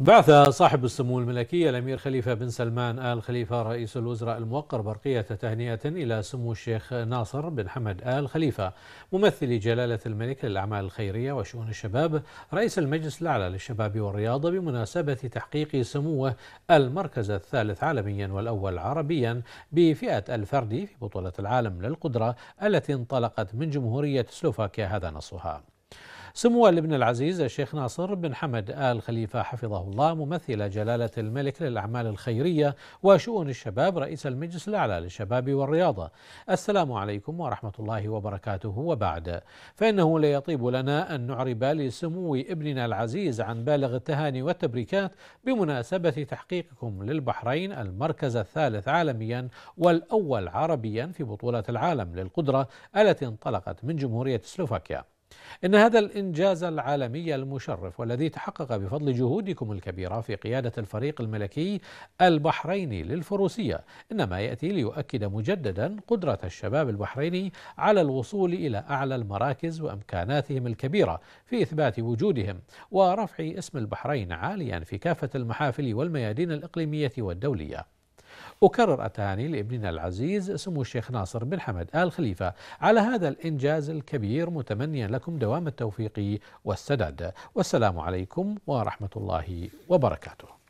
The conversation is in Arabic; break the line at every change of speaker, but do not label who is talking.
بعث صاحب السمو الملكي الأمير خليفة بن سلمان آل خليفة رئيس الوزراء الموقر برقية تهنئة إلى سمو الشيخ ناصر بن حمد آل خليفة ممثل جلالة الملك للأعمال الخيرية وشؤون الشباب رئيس المجلس الأعلى للشباب والرياضة بمناسبة تحقيق سموه المركز الثالث عالميا والأول عربيا بفئة الفردي في بطولة العالم للقدرة التي انطلقت من جمهورية سلوفاكيا هذا نصها سمو الابن العزيز الشيخ ناصر بن حمد آل خليفة حفظه الله ممثل جلالة الملك للأعمال الخيرية وشؤون الشباب رئيس المجلس الأعلى للشباب والرياضة السلام عليكم ورحمة الله وبركاته وبعد فإنه لا يطيب لنا أن نعرب لسمو ابننا العزيز عن بالغ التهاني والتبريكات بمناسبة تحقيقكم للبحرين المركز الثالث عالميا والأول عربيا في بطولة العالم للقدرة التي انطلقت من جمهورية سلوفاكيا إن هذا الإنجاز العالمي المشرف والذي تحقق بفضل جهودكم الكبيرة في قيادة الفريق الملكي البحريني للفروسية إنما يأتي ليؤكد مجددا قدرة الشباب البحريني على الوصول إلى أعلى المراكز وإمكاناتهم الكبيرة في إثبات وجودهم ورفع اسم البحرين عاليا في كافة المحافل والميادين الإقليمية والدولية أكرر أتاني لابننا العزيز سمو الشيخ ناصر بن حمد آل خليفة على هذا الإنجاز الكبير متمنيا لكم دوام التوفيق والسداد والسلام عليكم ورحمة الله وبركاته